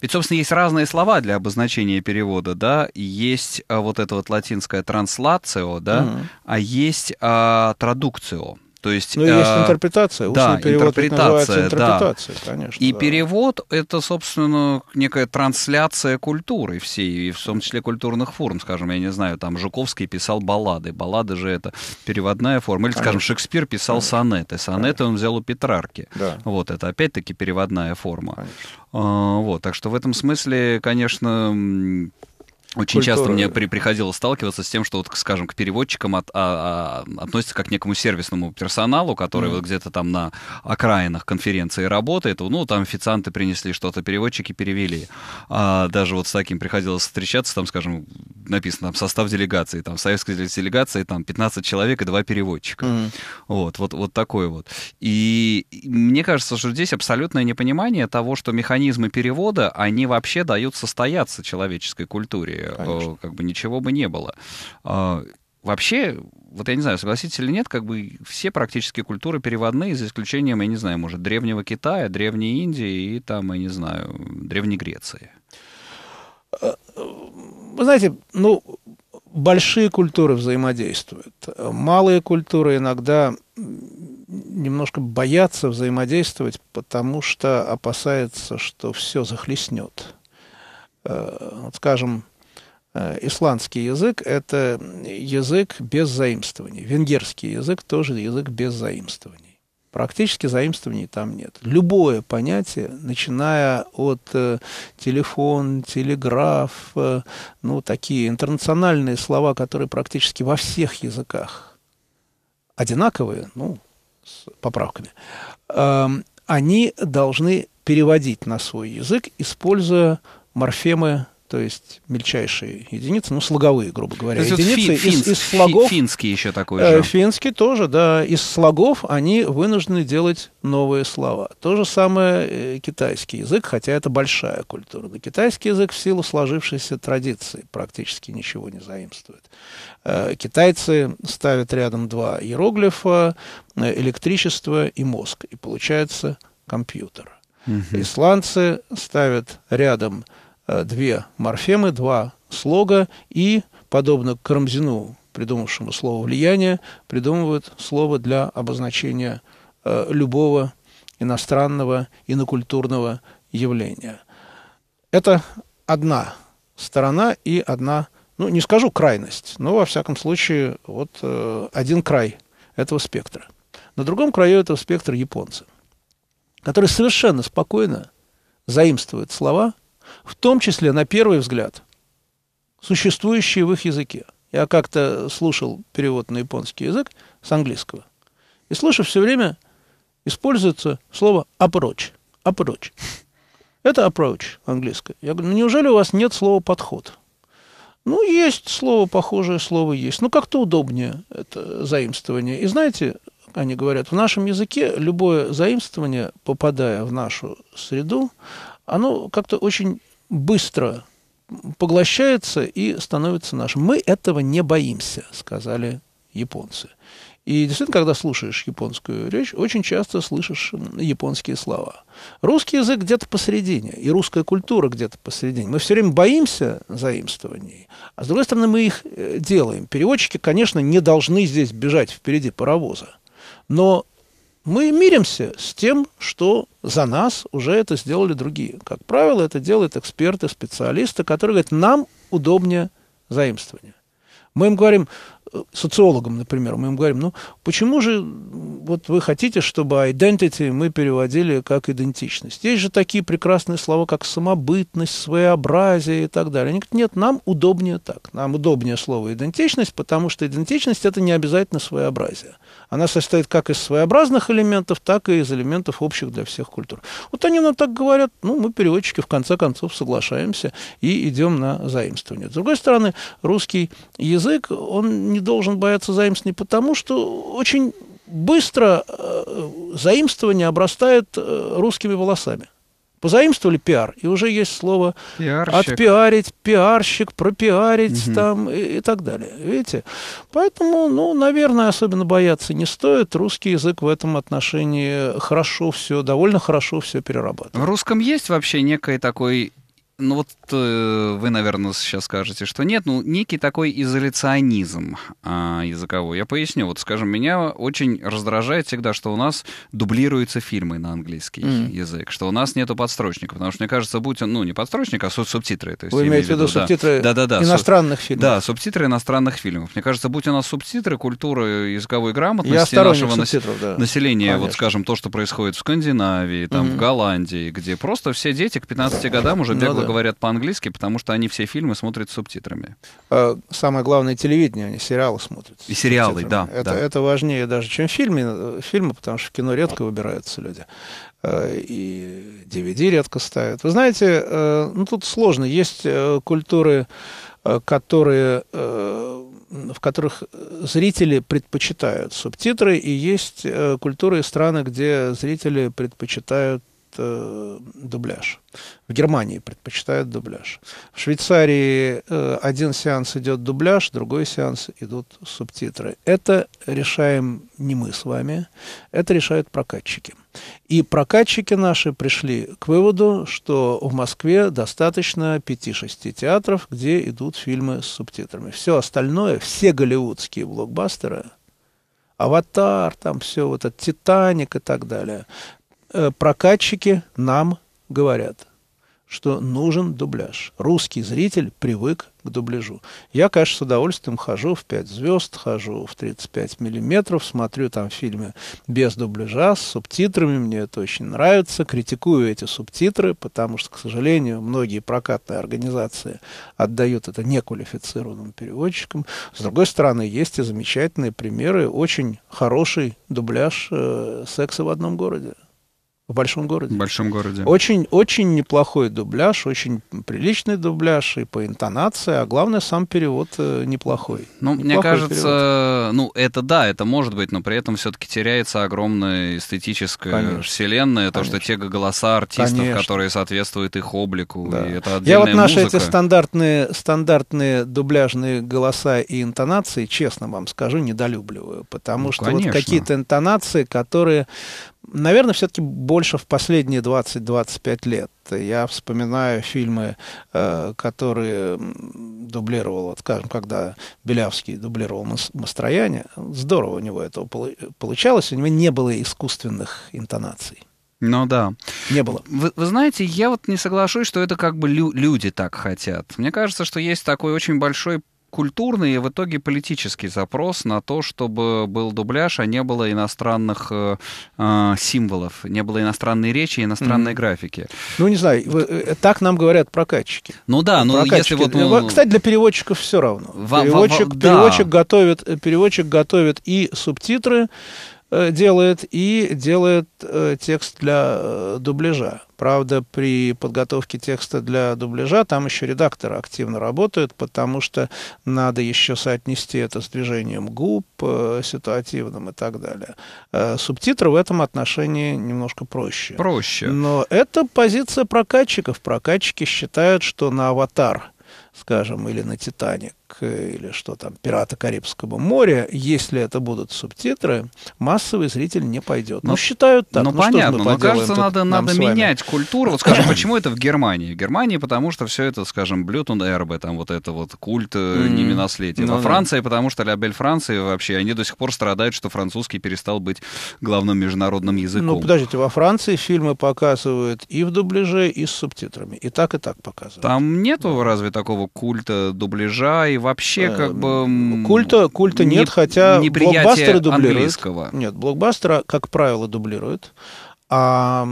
ведь, собственно, есть разные слова для обозначения перевода, да. Есть а, вот это вот латинское транслация, да, mm-hmm. а есть традукция. традукцио. То есть, Но ну, есть а, интерпретация, да, устный перевод интерпретация, интерпретация, да. конечно. И да. перевод — это, собственно, некая трансляция культуры всей, и в том числе культурных форм, скажем, я не знаю, там Жуковский писал баллады, баллады же это переводная форма, или, конечно. скажем, Шекспир писал конечно. сонеты, сонеты конечно. он взял у Петрарки, да. вот это опять-таки переводная форма. Конечно. А, вот, так что в этом смысле, конечно, очень культуры. часто мне при, приходилось сталкиваться с тем, что, вот, скажем, к переводчикам от, а, а, относятся как к некому сервисному персоналу, который mm. вот где-то там на окраинах конференции работает. Ну, там официанты принесли что-то, переводчики перевели. А, даже вот с таким приходилось встречаться, там, скажем, написано там состав делегации, там советской делегации, там 15 человек и два переводчика. Mm. Вот, вот, вот такой вот. И мне кажется, что здесь абсолютное непонимание того, что механизмы перевода, они вообще дают состояться человеческой культуре Э, Конечно. как бы ничего бы не было. А, вообще, вот я не знаю, согласитесь или нет, как бы все практически культуры переводные, за исключением, я не знаю, может, Древнего Китая, Древней Индии и там, я не знаю, Древней Греции. Э, вы знаете, ну, большие культуры взаимодействуют. Малые культуры иногда немножко боятся взаимодействовать, потому что опасаются, что все захлестнет. Э, вот, скажем, Э, исландский язык – это язык без заимствований. Венгерский язык тоже язык без заимствований. Практически заимствований там нет. Любое понятие, начиная от э, телефон, телеграф, э, ну, такие интернациональные слова, которые практически во всех языках одинаковые, ну, с поправками, э, они должны переводить на свой язык, используя морфемы то есть мельчайшие единицы, ну, слоговые, грубо говоря, то единицы фи- из, из слогов. Фи- финский еще такой э, же. Э, финский тоже, да. Из слогов они вынуждены делать новые слова. То же самое э, китайский язык, хотя это большая культура. Но китайский язык в силу сложившейся традиции практически ничего не заимствует. Э, китайцы ставят рядом два иероглифа э, – электричество и мозг, и получается компьютер. Угу. Исландцы ставят рядом – Э, две морфемы, два слога, и, подобно Карамзину, придумавшему слово «влияние», придумывают слово для обозначения э, любого иностранного, инокультурного явления. Это одна сторона и одна, ну, не скажу крайность, но, во всяком случае, вот э, один край этого спектра. На другом краю этого спектра японцы, которые совершенно спокойно заимствуют слова – в том числе, на первый взгляд, существующие в их языке. Я как-то слушал перевод на японский язык с английского. И слышу, все время используется слово «approach». «Approach». Это approach английское. Я говорю, ну неужели у вас нет слова «подход»? Ну, есть слово, похожее слово есть. Ну, как-то удобнее это заимствование. И знаете, они говорят, в нашем языке любое заимствование, попадая в нашу среду, оно как-то очень быстро поглощается и становится нашим. Мы этого не боимся, сказали японцы. И действительно, когда слушаешь японскую речь, очень часто слышишь японские слова. Русский язык где-то посередине, и русская культура где-то посередине. Мы все время боимся заимствований, а с другой стороны мы их э, делаем. Переводчики, конечно, не должны здесь бежать впереди паровоза, но мы миримся с тем, что за нас уже это сделали другие. Как правило, это делают эксперты, специалисты, которые говорят, нам удобнее заимствование. Мы им говорим, Э, социологам, например, мы им говорим, ну, почему же вот вы хотите, чтобы identity мы переводили как идентичность? Есть же такие прекрасные слова, как самобытность, своеобразие и так далее. Они говорят, нет, нам удобнее так. Нам удобнее слово идентичность, потому что идентичность – это не обязательно своеобразие. Она состоит как из своеобразных элементов, так и из элементов общих для всех культур. Вот они нам так говорят, ну, мы, переводчики, в конце концов, соглашаемся и идем на заимствование. С другой стороны, русский язык, он не не должен бояться заимствования? Потому что очень быстро э, заимствование обрастает э, русскими волосами. Позаимствовали пиар, и уже есть слово пиарщик. отпиарить, пиарщик, пропиарить угу. там и, и так далее. Видите? Поэтому, ну, наверное, особенно бояться не стоит. Русский язык в этом отношении хорошо все, довольно хорошо все перерабатывает. В русском есть вообще некое такой ну вот э, вы, наверное, сейчас скажете, что нет, ну некий такой изоляционизм э, языковой. Я поясню, вот скажем, меня очень раздражает всегда, что у нас дублируются фильмы на английский mm. язык, что у нас нету подстрочников, потому что, мне кажется, будь он, ну не подстрочник, а суб субтитры. То есть, вы имеете в виду, виду субтитры да. Да, да, иностранных фильмов? Да, субтитры иностранных фильмов. Мне кажется, будь у нас субтитры культура языковой грамотности Я нашего нас... да. населения, Конечно. вот скажем, то, что происходит в Скандинавии, там, mm в Голландии, где просто все дети к 15 годам уже ну бегают говорят по-английски, потому что они все фильмы смотрят с субтитрами. Э, самое главное телевидение, они а сериалы смотрят. И сериалы, да это, да. это важнее даже, чем фильмы, э, фильмы, потому что в кино редко выбираются люди. Э, и DVD редко ставят. Вы знаете, ну тут сложно. Есть культуры, которые в которых зрители предпочитают субтитры, и есть культуры и страны, где зрители предпочитают Э, дубляж. В Германии предпочитают дубляж. В Швейцарии э, один сеанс идет дубляж, другой сеанс идут субтитры. Это решаем не мы с вами, это решают прокатчики. И прокатчики наши пришли к выводу, что в Москве достаточно 5-6 театров, где идут фильмы с субтитрами. Все остальное, все голливудские блокбастеры, «Аватар», там все, вот этот «Титаник» и так далее, Э, прокатчики нам говорят, что нужен дубляж. Русский зритель привык к дубляжу. Я, конечно, с удовольствием хожу в 5 звезд, хожу в 35 миллиметров, смотрю там фильмы без дубляжа, с субтитрами, мне это очень нравится, критикую эти субтитры, потому что, к сожалению, многие прокатные организации отдают это неквалифицированным переводчикам. С другой стороны, есть и замечательные примеры, очень хороший дубляж э, «Секса в одном городе». В большом городе. В большом городе. Очень, очень неплохой дубляж, очень приличный дубляж и по интонации, а главное, сам перевод э, неплохой. Ну, неплохой мне кажется, перевод. ну, это да, это может быть, но при этом все-таки теряется огромная эстетическая Конечно. вселенная, Конечно. то, что те голоса артистов, Конечно. которые соответствуют их облику, да. и это Я вот наши музыка. эти стандартные, стандартные дубляжные голоса и интонации, честно вам скажу, недолюбливаю, потому ну, что конечно. вот какие-то интонации, которые наверное, все-таки больше в последние 20-25 лет. Я вспоминаю фильмы, э, которые дублировал, вот, скажем, когда Белявский дублировал Мастрояне, здорово у него это получалось, у него не было искусственных интонаций. Ну да. Не было. Вы, вы знаете, я вот не соглашусь, что это как бы лю люди так хотят. Мне кажется, что есть такой очень большой культурный и в итоге политический запрос на то, чтобы был дубляж, а не было иностранных э, э символов, не было иностранной речи, иностранной mm-hmm. графики. Ну, не знаю, э, э, так нам говорят прокатчики. Ну да, но ну, прокатчики. если вот... Ну, Кстати, для переводчиков все равно. переводчик, во, во, да. переводчик, готовит, переводчик готовит и субтитры, Э, делает и делает э, текст для э, дубляжа. Правда, при подготовке текста для дубляжа там еще редакторы активно работают, потому что надо еще соотнести это с движением губ, ситуативным и так далее. Субтитры в этом отношении немножко проще. Проще. Но это позиция прокатчиков. Прокатчики считают, что на «Аватар» скажем, или на «Титаник», или что там, пирата Карибского моря», если это будут субтитры, массовый зритель не пойдет. Ну, ну считают так. Ну, ну понятно, но кажется, надо, надо менять культуру. Вот скажем, почему это в Германии? В Германии, потому что все это, скажем, Блютон Эрбе, там вот это вот культ mm. Э, неменоследия. Ну, Во Франции, да. потому что Лябель Франции вообще, они до сих пор страдают, что французский перестал быть главным международным языком. Ну, подождите, во Франции фильмы показывают и в дубляже, и с субтитрами. И так, и так показывают. Там нету разве такого культа дубляжа и вообще э, как бы... Культа, культа не, нет, хотя блокбастеры дублируют. Английского. Нет, блокбастера, как правило, дублируют. А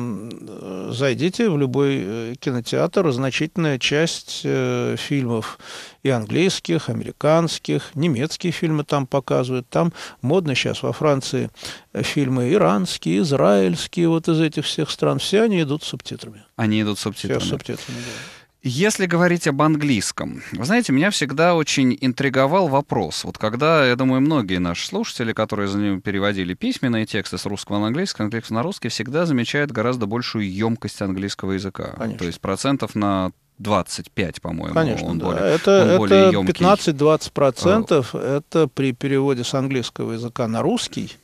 зайдите в любой э, кинотеатр, значительная часть э, фильмов и английских, американских, немецкие фильмы там показывают. Там модно сейчас во Франции э, фильмы иранские, израильские, вот из этих всех стран. Все они идут с субтитрами. Они идут с субтитрами. Все с субтитрами, да. Если говорить об английском, вы знаете, меня всегда очень интриговал вопрос. Вот когда, я думаю, многие наши слушатели, которые за ним переводили письменные тексты с русского на английский, английского на русский, всегда замечают гораздо большую емкость английского языка. Конечно. То есть процентов на 25, по-моему, Конечно, он да. более, это, это 15-20 процентов это при переводе с английского языка на русский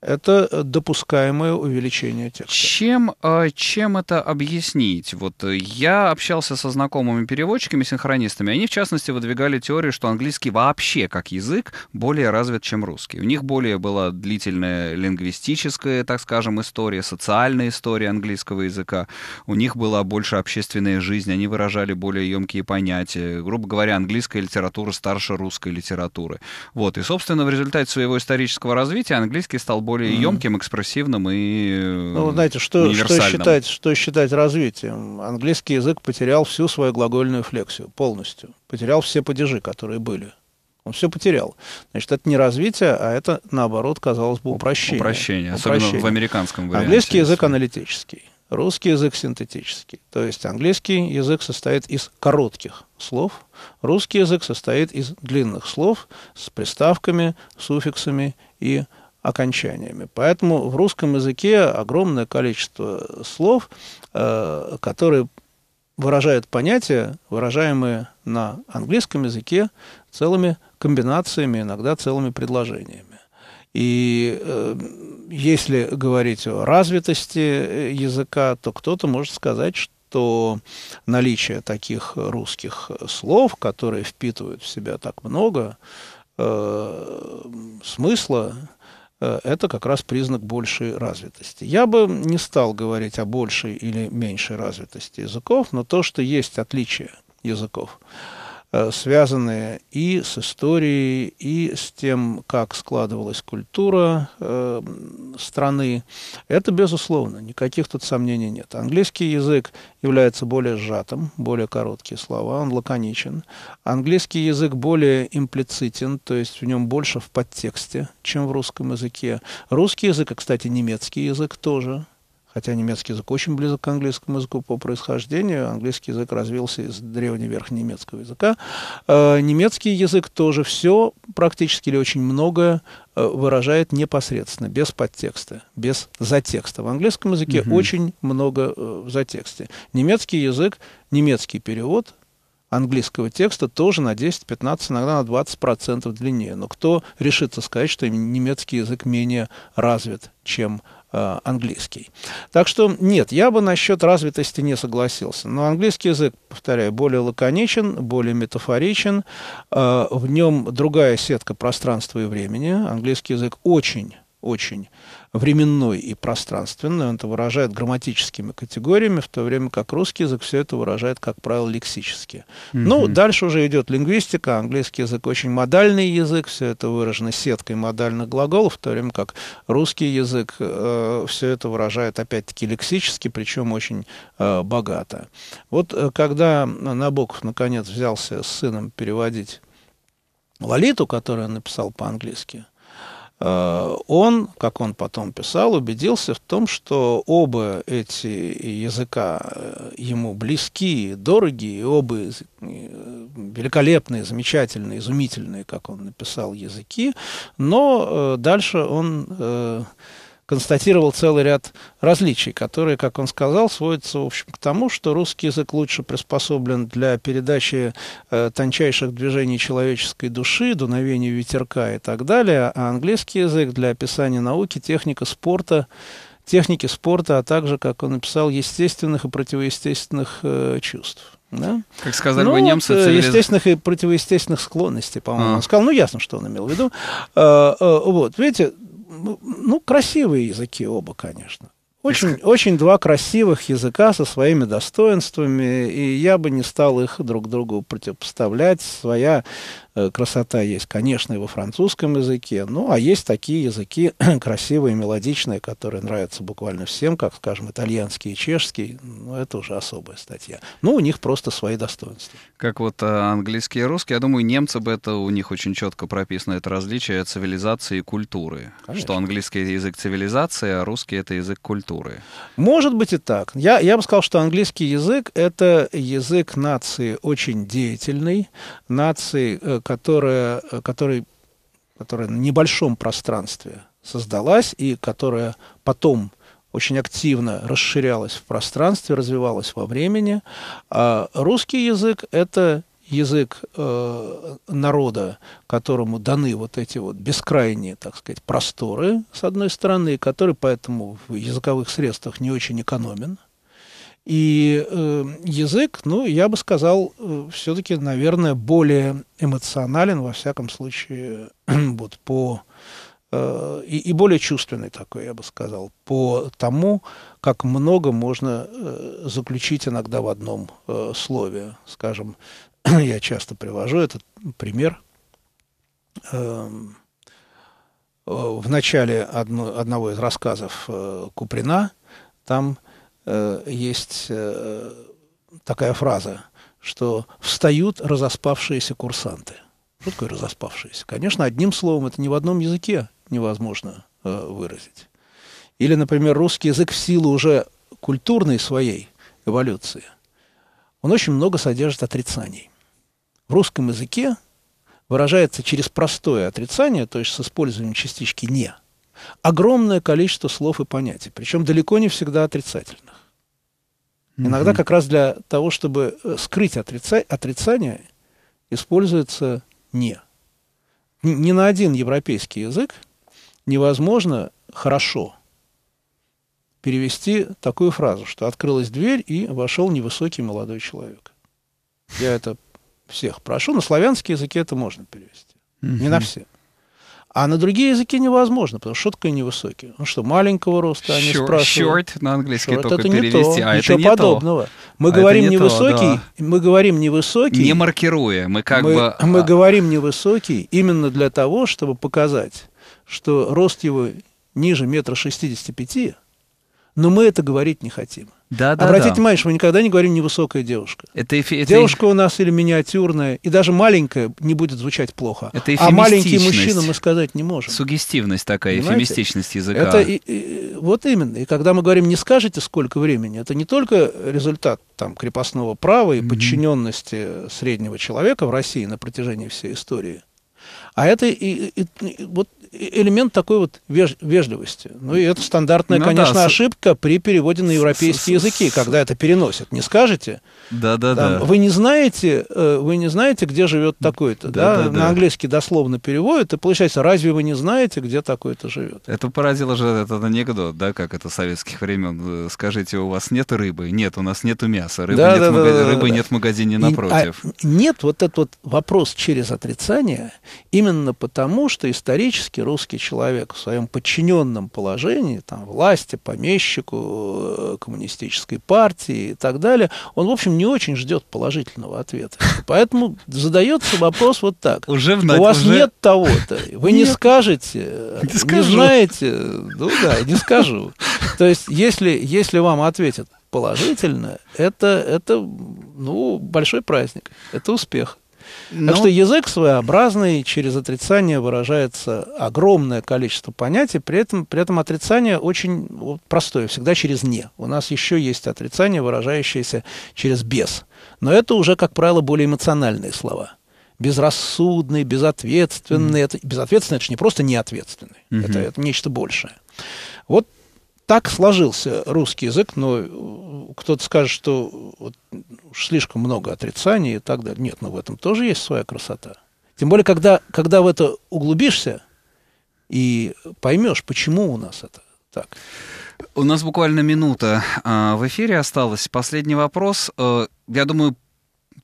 это э, допускаемое увеличение текста. Чем, а, чем это объяснить? Вот э, я общался со знакомыми переводчиками, синхронистами. Они, в частности, выдвигали теорию, что английский вообще как язык более развит, чем русский. У них более была длительная лингвистическая, так скажем, история, социальная история английского языка. У них была больше общественная жизнь, они выражали более емкие понятия. Грубо говоря, английская литература старше русской литературы. Вот. И, собственно, в результате своего исторического развития английский стал более mm-hmm. емким, экспрессивным и э, Ну, знаете, что, что, считать, что считать развитием? Английский язык потерял всю свою глагольную флексию полностью. Потерял все падежи, которые были. Он все потерял. Значит, это не развитие, а это, наоборот, казалось бы, упрощение. Упрощение, упрощение. особенно в американском варианте. Английский язык аналитический, русский язык синтетический. То есть английский язык состоит из коротких слов, русский язык состоит из длинных слов с приставками, суффиксами и окончаниями. Поэтому в русском языке огромное количество слов, э, которые выражают понятия, выражаемые на английском языке целыми комбинациями, иногда целыми предложениями. И э, если говорить о развитости э, языка, то кто-то может сказать, что наличие таких русских слов, которые впитывают в себя так много э, смысла, Э, это как раз признак большей развитости. Я бы не стал говорить о большей или меньшей развитости языков, но то, что есть отличие языков – Э, связанные и с историей, и с тем, как складывалась культура э, страны. Это безусловно, никаких тут сомнений нет. Английский язык является более сжатым, более короткие слова, он лаконичен. Английский язык более имплицитен, то есть в нем больше в подтексте, чем в русском языке. Русский язык, а, кстати, немецкий язык тоже Хотя немецкий язык очень близок к английскому языку по происхождению, английский язык развился из древневерхнемецкого языка. Э, немецкий язык тоже все, практически или очень многое э, выражает непосредственно, без подтекста, без затекста. В английском языке угу. очень много э, в затексте. Немецкий язык, немецкий перевод английского текста тоже на 10, 15, иногда на 20 процентов длиннее. Но кто решится сказать, что немецкий язык менее развит, чем Э, английский. Так что нет, я бы насчет развитости не согласился. Но английский язык, повторяю, более лаконичен, более метафоричен. Э, в нем другая сетка пространства и времени. Английский язык очень очень временной и пространственный, он это выражает грамматическими категориями, в то время как русский язык все это выражает, как правило, лексически. Mm-hmm. Ну, дальше уже идет лингвистика, английский язык очень модальный язык, все это выражено сеткой модальных глаголов, в то время как русский язык э, все это выражает, опять-таки, лексически, причем очень э, богато. Вот э, когда Набоков, наконец, взялся с сыном переводить Лолиту, которую он написал по-английски, Э, он, как он потом писал, убедился в том, что оба эти языка э, ему близки, дороги, и оба э, великолепные, замечательные, изумительные, как он написал, языки, но дальше он констатировал целый ряд различий, которые, как он сказал, сводятся, в общем, к тому, что русский язык лучше приспособлен для передачи э, тончайших движений человеческой души, дуновения ветерка и так далее, а английский язык для описания науки, техники спорта, техники спорта, а также, как он написал, естественных и противоестественных э, чувств. Да? Как сказали ну, бы немцы. Э, цивилиз... Естественных и противоестественных склонностей, по-моему, а. он сказал. Ну, ясно, что он имел в виду. А, а, вот, видите, ну, ну, красивые языки оба, конечно. Очень, очень два красивых языка со своими достоинствами, и я бы не стал их друг другу противопоставлять. Своя Э, красота есть, конечно, и во французском языке, ну, а есть такие языки красивые, мелодичные, которые нравятся буквально всем, как, скажем, итальянский и чешский, ну, это уже особая статья. Ну, у них просто свои достоинства. Как вот э, английский и русский, я думаю, немцы бы это, у них очень четко прописано это различие цивилизации и культуры, конечно. что английский язык цивилизации, а русский это язык культуры. Может быть и так. Я, я бы сказал, что английский язык это язык нации очень деятельный, нации, э, которая, который, которая на небольшом пространстве создалась и которая потом очень активно расширялась в пространстве, развивалась во времени. А русский язык – это язык э, народа, которому даны вот эти вот бескрайние, так сказать, просторы, с одной стороны, который поэтому в языковых средствах не очень экономен – и э, язык, ну, я бы сказал, э, все-таки, наверное, более эмоционален, во всяком случае, вот по... Э, и, и более чувственный такой, я бы сказал, по тому, как много можно э, заключить иногда в одном э, слове. Скажем, я часто привожу этот пример. Эм, э, в начале одно, одного из рассказов э, Куприна там... Э, э, есть э, такая фраза, что встают разоспавшиеся курсанты. Что такое разоспавшиеся? Конечно, одним словом это ни в одном языке невозможно э, выразить. Или, например, русский язык в силу уже культурной своей эволюции, он очень много содержит отрицаний. В русском языке выражается через простое отрицание, то есть с использованием частички «не», огромное количество слов и понятий, причем далеко не всегда отрицательных. Угу. Иногда как раз для того, чтобы э, скрыть отрица... отрицание, используется «не». Ни на один европейский язык невозможно хорошо перевести такую фразу, что открылась дверь и вошел невысокий молодой человек. Я это всех прошу. На славянский языке это можно перевести. Угу. Не на все. А на другие языки невозможно, потому что что такое невысокий? Ну что, маленького роста они short, спрашивают. Short на английский short, только это перевести, не то, а ничего это не подобного. Мы а говорим не невысокий, то, да. мы говорим невысокий. Не маркируя, мы как мы, бы... Мы а. говорим невысокий именно для того, чтобы показать, что рост его ниже метра шестидесяти пяти – но мы это говорить не хотим. Да, да, Обратите да. внимание, что мы никогда не говорим «невысокая девушка». Это, это... Девушка у нас или миниатюрная, и даже маленькая не будет звучать плохо. Это а маленький мужчина мы сказать не можем. Сугестивность такая, Понимаете? эфемистичность языка. Это и, и, вот именно. И когда мы говорим «не скажете, сколько времени», это не только результат там, крепостного права и mm-hmm. подчиненности среднего человека в России на протяжении всей истории, а это и, и, и вот элемент такой вот веж, вежливости. Ну и это стандартная, ну, конечно, да. ошибка при переводе на европейские языки, когда это переносят. Не скажете? Да, да, да. Вы не знаете, э, вы не знаете, где живет такой-то, да? да? да на английский дословно переводят, и получается, разве вы не знаете, где такой-то живет? Это поразило же этот анекдот, да, как это советских времен. Скажите, у вас нет рыбы? Нет, у нас нету мяса. Рыбы, да, нет, да, мага... да, да, рыбы да. нет в магазине а, напротив. А, нет, вот этот вот вопрос через отрицание именно потому, что исторически русский, русский человек в своем подчиненном положении, там, власти, помещику, э, коммунистической партии и так далее, он, в общем, не очень ждет положительного ответа. Поэтому задается вопрос вот так. Уже в, У вас уже... нет того-то. Вы нет. не скажете, не, скажу. не знаете. Ну да, не скажу. То есть, если, если вам ответят положительно, это, это ну, большой праздник, это успех. Но... Так что язык своеобразный, через отрицание выражается огромное количество понятий, при этом, при этом отрицание очень простое, всегда через «не». У нас еще есть отрицание, выражающееся через «без». Но это уже, как правило, более эмоциональные слова – безрассудный, безответственный. Mm. Это, безответственный это же не просто неответственный, mm-hmm. это, это нечто большее. Вот так сложился русский язык, но э, кто-то скажет, что вот слишком много отрицаний и так далее. Нет, но ну в этом тоже есть своя красота. Тем более, когда, когда в это углубишься и поймешь, почему у нас это так. У нас буквально минута э, в эфире осталась. Последний вопрос. Э, я думаю,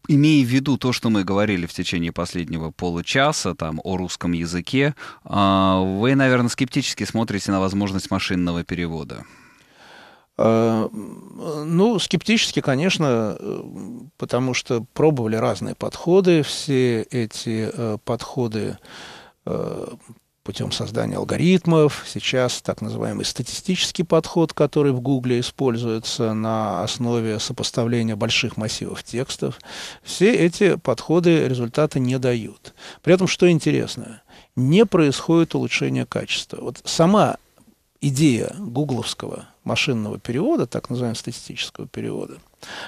имея в виду то, что мы говорили в течение последнего получаса там, о русском языке, а, вы, наверное, скептически смотрите на возможность машинного перевода. Э, ну, скептически, конечно, э, потому что пробовали разные подходы. Все эти э, подходы путем создания алгоритмов. Сейчас так называемый статистический подход, который в Гугле используется на основе сопоставления больших массивов текстов. Все эти подходы результата не дают. При этом, что интересно, не происходит улучшение качества. Вот сама идея гугловского машинного перевода, так называемого статистического перевода,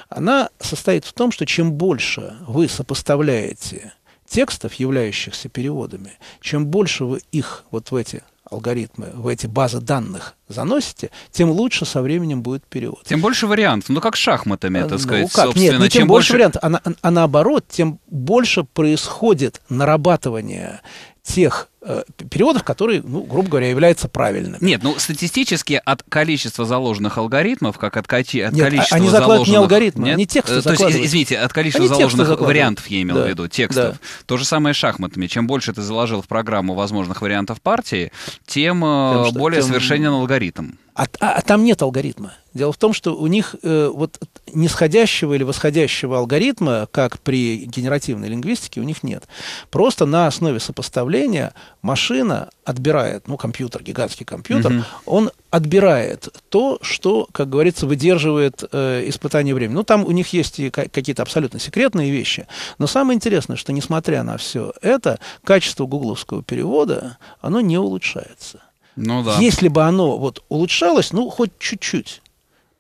она состоит в том, что чем больше вы сопоставляете – текстов, являющихся переводами, чем больше вы их вот в эти алгоритмы, в эти базы данных заносите, тем лучше со временем будет перевод. Тем больше вариантов. Ну, как с шахматами, так ну, сказать, как? собственно. Нет, не тем чем больше вариантов, а, на, а наоборот, тем больше происходит нарабатывание тех э, периодов, которые, ну, грубо говоря, являются правильными. Нет, ну, статистически от количества заложенных алгоритмов, как от, от Нет, а количества они заложенных... не алгоритмы, Нет? они э, тексты То есть, извините, от количества они заложенных вариантов, я имел да. в виду, текстов. Да. То же самое с шахматами. Чем больше ты заложил в программу возможных вариантов партии, тем, э, тем более тем... совершенен алгоритм. А, а, а там нет алгоритма. Дело в том, что у них э, вот нисходящего или восходящего алгоритма, как при генеративной лингвистике, у них нет. Просто на основе сопоставления машина отбирает, ну, компьютер, гигантский компьютер, угу. он отбирает то, что, как говорится, выдерживает э, испытание времени. Ну, там у них есть и какие-то абсолютно секретные вещи. Но самое интересное, что, несмотря на все это, качество гугловского перевода, оно не улучшается. Ну, да. Если бы оно вот улучшалось, ну, хоть чуть-чуть,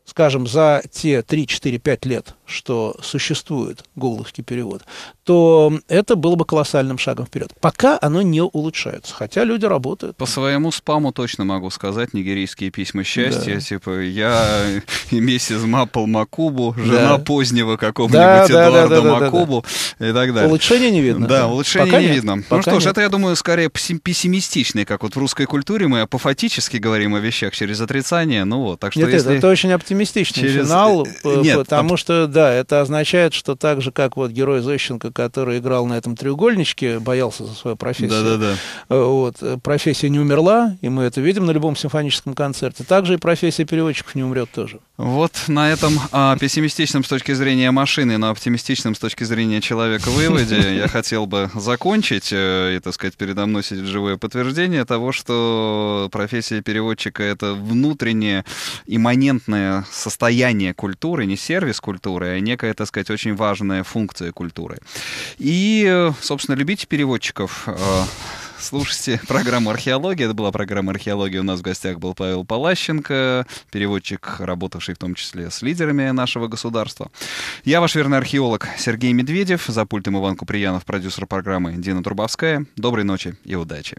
скажем, за те 3-4-5 лет, что существует гоголовский перевод, то это было бы колоссальным шагом вперед. Пока оно не улучшается, хотя люди работают. По своему спаму точно могу сказать, нигерийские письма счастья, да. типа «Я миссис Маппл Макубу, жена да. позднего какого-нибудь да, Эдуарда да, да, Макубу» да, да, да. и так далее. Улучшения не видно. Да, улучшения пока не нет. видно. Ну пока ну что ж, это, я думаю, скорее пессимистичный, как вот в русской культуре мы апофатически говорим о вещах через отрицание, ну вот, так что нет, если... это, это очень оптимистичный через... финал, э, э, нет, потому об... что да, это означает, что так же, как вот герой Зощенко, который играл на этом треугольничке, боялся за свою профессию. Да, да, да. Вот, э, профессия не умерла, и мы это видим на любом симфоническом концерте. Также и профессия переводчиков не умрет тоже. Вот на этом а, пессимистичном с точки зрения машины, но оптимистичном с точки зрения человека выводе я хотел бы закончить. Э, и, так сказать, передо мной сидит живое подтверждение того, что профессия переводчика — это внутреннее, имманентное состояние культуры, не сервис культуры, такое, э, некая, так сказать, очень важная функция культуры. И, э, собственно, любите переводчиков, э, слушайте программу «Археология». Это была программа «Археология». У нас в гостях был Павел Палащенко, переводчик, работавший в том числе с лидерами нашего государства. Я ваш верный археолог Сергей Медведев. За пультом Иван Куприянов, продюсер программы Дина Трубовская. Доброй ночи и удачи.